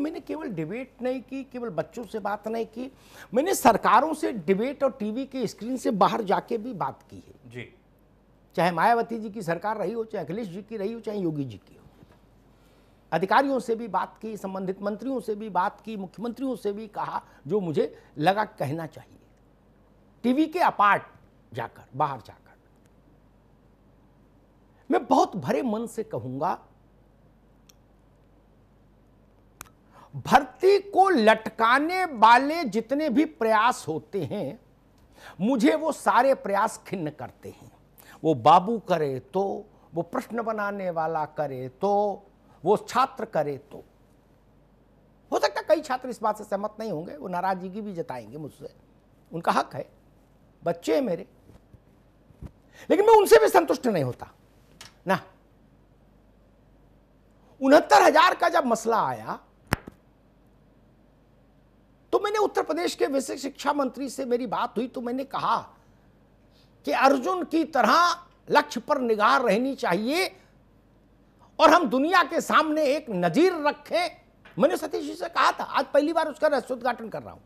मैंने केवल डिबेट नहीं की केवल बच्चों से बात नहीं की मैंने सरकारों से डिबेट और टीवी के स्क्रीन से बाहर जाके भी बात की है जी चाहे मायावती जी की सरकार रही हो चाहे अखिलेश जी की रही हो चाहे योगी जी की हो अधिकारियों से भी बात की संबंधित मंत्रियों से भी बात की मुख्यमंत्रियों से भी कहा जो मुझे लगा कहना चाहिए टीवी के अपार्ट जाकर बाहर जाकर मैं बहुत भरे मन से कहूंगा भर्ती को लटकाने वाले जितने भी प्रयास होते हैं मुझे वो सारे प्रयास खिन्न करते हैं वो बाबू करे तो वो प्रश्न बनाने वाला करे तो वो छात्र करे तो हो सकता कई छात्र इस बात से सहमत नहीं होंगे वो नाराजगी भी जताएंगे मुझसे उनका हक है बच्चे हैं मेरे लेकिन मैं उनसे भी संतुष्ट नहीं होता ना उनहत्तर हजार का जब मसला आया उत्तर प्रदेश के विशेष शिक्षा मंत्री से मेरी बात हुई तो मैंने कहा कि अर्जुन की तरह लक्ष्य पर निगाह रहनी चाहिए और हम दुनिया के सामने एक नजीर रखें मैंने सतीश जी से कहा था आज पहली बार उसका रहस्योद्घाटन कर रहा हूं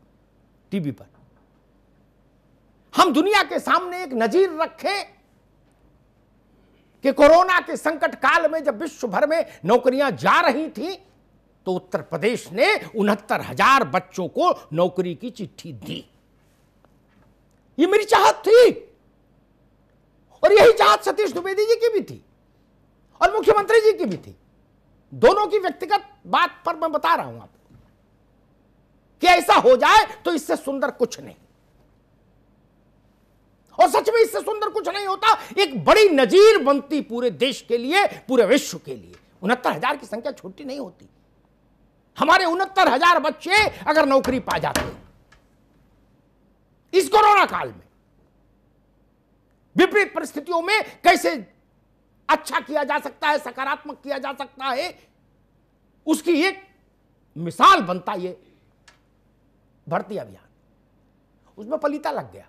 टीवी पर हम दुनिया के सामने एक नजीर रखें कि कोरोना के संकट काल में जब विश्व भर में नौकरियां जा रही थीं तो उत्तर प्रदेश ने उनहत्तर हजार बच्चों को नौकरी की चिट्ठी दी ये मेरी चाहत थी और यही चाहत सतीश द्विवेदी जी की भी थी और मुख्यमंत्री जी की भी थी दोनों की व्यक्तिगत बात पर मैं बता रहा हूं आपको कि ऐसा हो जाए तो इससे सुंदर कुछ नहीं और सच में इससे सुंदर कुछ नहीं होता एक बड़ी नजीर बनती पूरे देश के लिए पूरे विश्व के लिए उनहत्तर हजार की संख्या छोटी नहीं होती हमारे उनहत्तर हजार बच्चे अगर नौकरी पा जाते इस कोरोना काल में विपरीत परिस्थितियों में कैसे अच्छा किया जा सकता है सकारात्मक किया जा सकता है उसकी एक मिसाल बनता ये भर्ती अभियान उसमें पलीता लग गया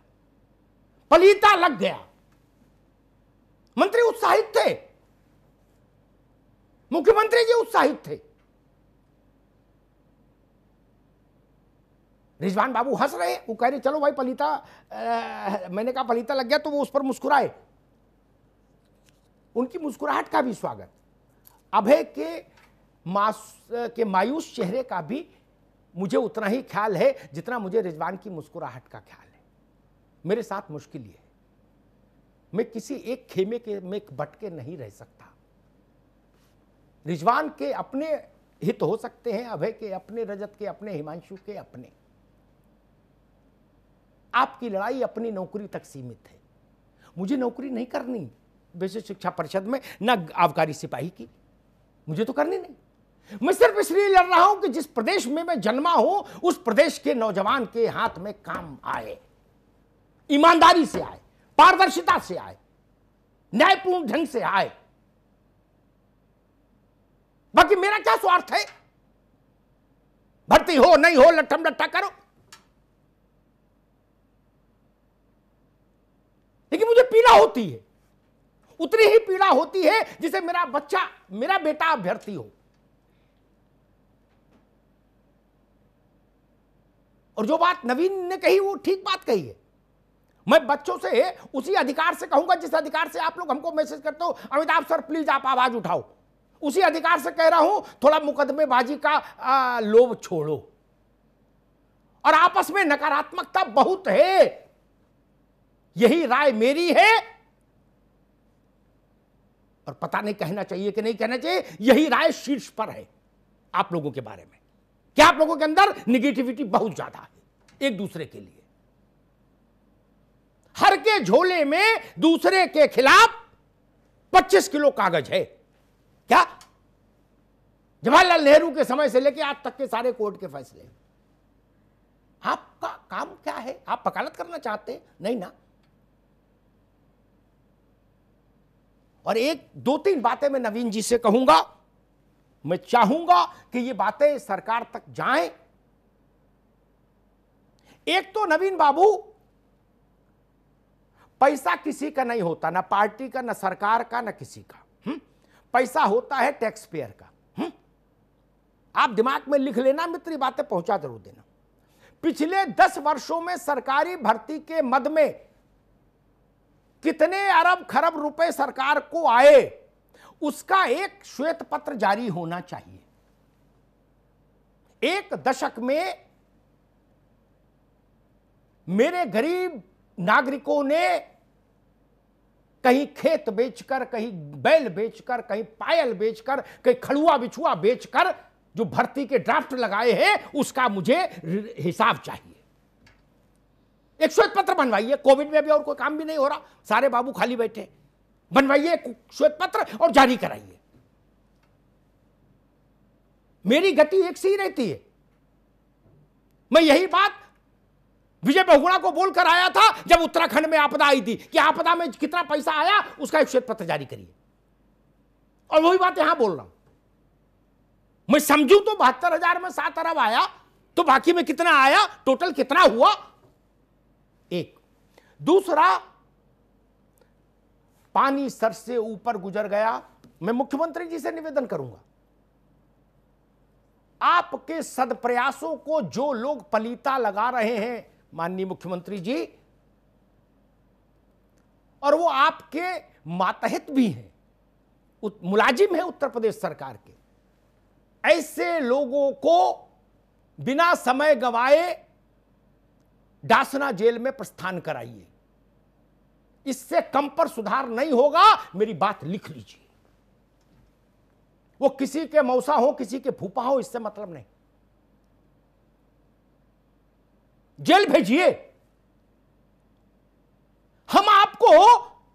पलीता लग गया मंत्री उत्साहित थे मुख्यमंत्री जी उत्साहित थे रिजवान बाबू हंस रहे वो कह रहे चलो भाई पलीता आ, मैंने कहा पलीता लग गया तो वो उस पर मुस्कुराए उनकी मुस्कुराहट का भी स्वागत अभय के मास के मायूस चेहरे का भी मुझे उतना ही ख्याल है जितना मुझे रिजवान की मुस्कुराहट का ख्याल है मेरे साथ मुश्किल ये है मैं किसी एक खेमे के में बटके नहीं रह सकता रिजवान के अपने हित हो सकते हैं अभय के अपने रजत के अपने हिमांशु के अपने आपकी लड़ाई अपनी नौकरी तक सीमित है मुझे नौकरी नहीं करनी विशेष शिक्षा परिषद में ना आबकारी सिपाही की मुझे तो करनी नहीं मैं सिर्फ इसलिए लड़ रहा हूं कि जिस प्रदेश में मैं जन्मा हूं उस प्रदेश के नौजवान के हाथ में काम आए ईमानदारी से आए पारदर्शिता से आए न्यायपूर्ण ढंग से आए बाकी मेरा क्या स्वार्थ है भर्ती हो नहीं हो लट्ठम लट्ठा करो मुझे पीड़ा होती है उतनी ही पीड़ा होती है जिसे मेरा बच्चा मेरा बेटा अभ्यर्थी हो और जो बात नवीन ने कही वो ठीक बात कही है मैं बच्चों से उसी अधिकार से कहूंगा जिस अधिकार से आप लोग हमको मैसेज करते हो अमिताभ सर प्लीज आप आवाज उठाओ उसी अधिकार से कह रहा हूं थोड़ा मुकदमेबाजी का लोभ छोड़ो और आपस में नकारात्मकता बहुत है यही राय मेरी है और पता नहीं कहना चाहिए कि नहीं कहना चाहिए यही राय शीर्ष पर है आप लोगों के बारे में क्या आप लोगों के अंदर निगेटिविटी बहुत ज्यादा है एक दूसरे के लिए हर के झोले में दूसरे के खिलाफ 25 किलो कागज है क्या जवाहरलाल नेहरू के समय से लेकर आज तक के सारे कोर्ट के फैसले आपका काम क्या है आप वकालत करना चाहते हैं नहीं ना और एक दो तीन बातें मैं नवीन जी से कहूंगा मैं चाहूंगा कि ये बातें सरकार तक जाएं एक तो नवीन बाबू पैसा किसी का नहीं होता ना पार्टी का ना सरकार का ना किसी का हम्म? पैसा होता है टैक्स पेयर का हम्म? आप दिमाग में लिख लेना मित्र बातें पहुंचा जरूर देना पिछले दस वर्षों में सरकारी भर्ती के मद में कितने अरब खरब रुपए सरकार को आए उसका एक श्वेत पत्र जारी होना चाहिए एक दशक में मेरे गरीब नागरिकों ने कहीं खेत बेचकर कहीं बैल बेचकर कहीं पायल बेचकर कहीं खड़ुआ बिछुआ बेचकर जो भर्ती के ड्राफ्ट लगाए हैं उसका मुझे हिसाब चाहिए एक श्वेत पत्र बनवाइए कोविड में भी और कोई काम भी नहीं हो रहा सारे बाबू खाली बैठे बनवाइए श्वेत पत्र और जारी कराइए मेरी गति एक सी रहती है मैं यही बात विजय बहुगुणा को बोलकर आया था जब उत्तराखंड में आपदा आई थी कि आपदा में कितना पैसा आया उसका एक श्वेत पत्र जारी करिए और वही बात यहां बोल रहा हूं मैं समझू तो बहत्तर हजार में सात अरब आया तो बाकी में कितना आया टोटल कितना हुआ एक दूसरा पानी सर से ऊपर गुजर गया मैं मुख्यमंत्री जी से निवेदन करूंगा आपके सदप्रयासों को जो लोग पलीता लगा रहे हैं माननीय मुख्यमंत्री जी और वो आपके मातहत भी हैं मुलाजिम हैं उत्तर प्रदेश सरकार के ऐसे लोगों को बिना समय गवाए डासना जेल में प्रस्थान कराइए इससे कम पर सुधार नहीं होगा मेरी बात लिख लीजिए वो किसी के मौसा हो किसी के फूफा हो इससे मतलब नहीं जेल भेजिए हम आपको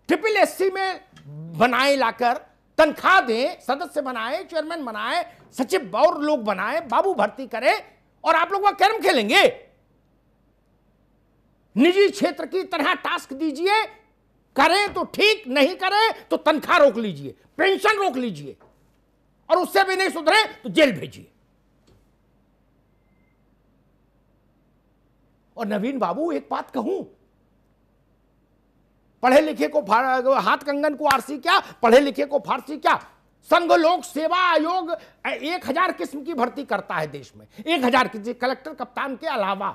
ट्रिपल एससी में बनाए लाकर तनख्वाह दें सदस्य बनाए चेयरमैन बनाए सचिव और लोग बनाए बाबू भर्ती करें और आप लोग वह कैरम खेलेंगे निजी क्षेत्र की तरह टास्क दीजिए करें तो ठीक नहीं करें तो तनख्वाह रोक लीजिए पेंशन रोक लीजिए और उससे भी नहीं सुधरे तो जेल भेजिए और नवीन बाबू एक बात कहूं पढ़े लिखे को हाथ कंगन को आरसी क्या पढ़े लिखे को फारसी क्या संघ लोक सेवा आयोग एक हजार किस्म की भर्ती करता है देश में एक हजार किसी कलेक्टर कप्तान के अलावा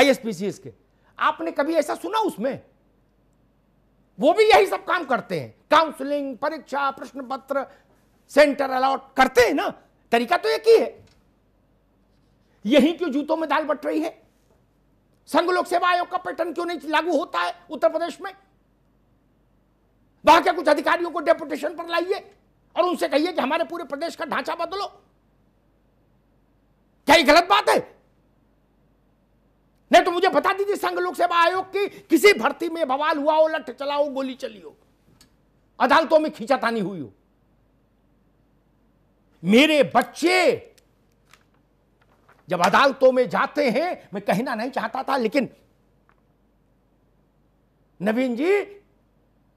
आईएसपीसीएस के आपने कभी ऐसा सुना उसमें वो भी यही सब काम करते हैं काउंसलिंग परीक्षा प्रश्न पत्र सेंटर अलॉट करते हैं ना तरीका तो एक ही है यही क्यों जूतों में दाल बट रही है संघ लोक सेवा आयोग का पैटर्न क्यों नहीं लागू होता है उत्तर प्रदेश में वहां के कुछ अधिकारियों को डेपुटेशन पर लाइए और उनसे कहिए कि हमारे पूरे प्रदेश का ढांचा बदलो क्या ये गलत बात है नहीं तो मुझे बता दीजिए संघ लोक सेवा आयोग की किसी भर्ती में बवाल हुआ हो लठ चलाओ गोली चली हो अदालतों में खींचातानी हुई हो मेरे बच्चे जब अदालतों में जाते हैं मैं कहना नहीं चाहता था लेकिन नवीन जी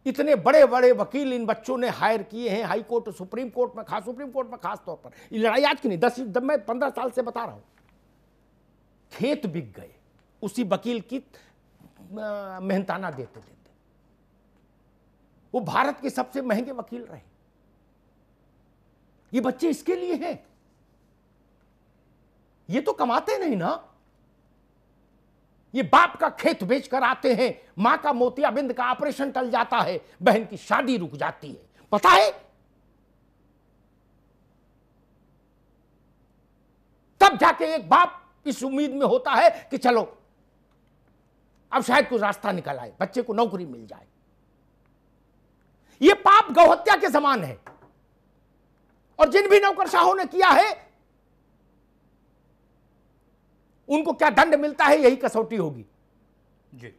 इतने बड़े बड़े वकील इन बच्चों ने हायर किए हैं हाई कोर्ट सुप्रीम कोर्ट में खास सुप्रीम कोर्ट में खास तौर पर लड़ाई आज की नहीं दस मैं पंद्रह साल से बता रहा हूं खेत बिक गए उसी वकील की मेहनताना देते देते वो भारत के सबसे महंगे वकील रहे ये बच्चे इसके लिए हैं ये तो कमाते नहीं ना ये बाप का खेत बेचकर आते हैं मां का मोतियाबिंद का ऑपरेशन टल जाता है बहन की शादी रुक जाती है पता है तब जाके एक बाप इस उम्मीद में होता है कि चलो अब शायद कोई रास्ता निकल आए बच्चे को नौकरी मिल जाए यह पाप गौहत्या के समान है और जिन भी नौकरशाहों ने किया है उनको क्या दंड मिलता है यही कसौटी होगी जी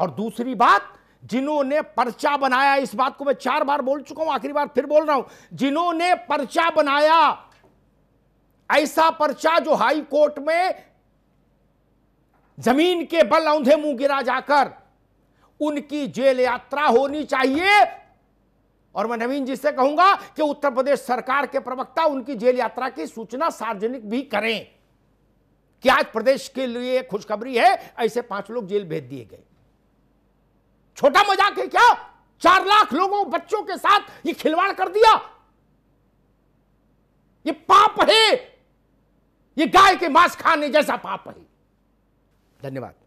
और दूसरी बात जिन्होंने पर्चा बनाया इस बात को मैं चार बार बोल चुका हूं आखिरी बार फिर बोल रहा हूं जिन्होंने पर्चा बनाया ऐसा पर्चा जो हाई कोर्ट में जमीन के बल औंधे मुंह गिरा जाकर उनकी जेल यात्रा होनी चाहिए और मैं नवीन जी से कहूंगा कि उत्तर प्रदेश सरकार के प्रवक्ता उनकी जेल यात्रा की सूचना सार्वजनिक भी करें कि आज प्रदेश के लिए खुशखबरी है ऐसे पांच लोग जेल भेज दिए गए छोटा मजाक है क्या चार लाख लोगों बच्चों के साथ ये खिलवाड़ कर दिया ये पाप है ये गाय के मांस खाने जैसा पाप है धन्यवाद